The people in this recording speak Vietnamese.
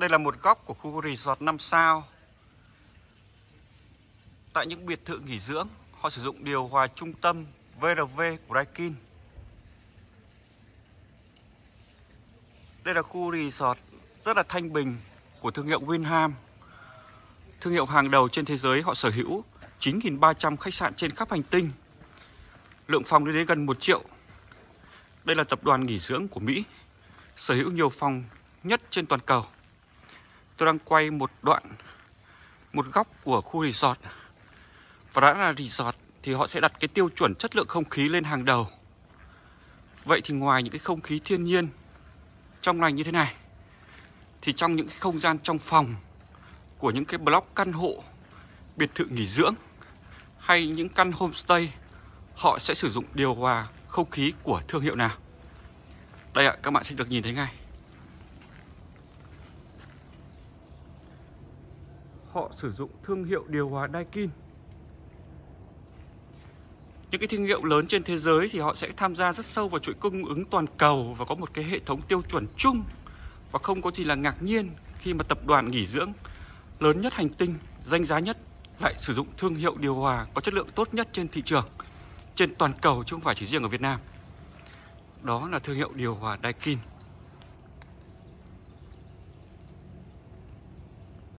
Đây là một góc của khu resort 5 sao. Tại những biệt thự nghỉ dưỡng, họ sử dụng điều hòa trung tâm VRV của Daikin. Đây là khu resort rất là thanh bình của thương hiệu Winham. Thương hiệu hàng đầu trên thế giới họ sở hữu 9.300 khách sạn trên khắp hành tinh. Lượng phòng lên đến gần 1 triệu. Đây là tập đoàn nghỉ dưỡng của Mỹ, sở hữu nhiều phòng nhất trên toàn cầu tôi đang quay một đoạn một góc của khu resort và đã là resort thì họ sẽ đặt cái tiêu chuẩn chất lượng không khí lên hàng đầu vậy thì ngoài những cái không khí thiên nhiên trong lành như thế này thì trong những cái không gian trong phòng của những cái block căn hộ biệt thự nghỉ dưỡng hay những căn homestay họ sẽ sử dụng điều hòa không khí của thương hiệu nào đây ạ các bạn sẽ được nhìn thấy ngay họ sử dụng thương hiệu điều hòa Daikin. Những cái thương hiệu lớn trên thế giới thì họ sẽ tham gia rất sâu vào chuỗi cung ứng toàn cầu và có một cái hệ thống tiêu chuẩn chung và không có gì là ngạc nhiên khi mà tập đoàn nghỉ dưỡng lớn nhất hành tinh, danh giá nhất lại sử dụng thương hiệu điều hòa có chất lượng tốt nhất trên thị trường, trên toàn cầu chứ không phải chỉ riêng ở Việt Nam. Đó là thương hiệu điều hòa Daikin.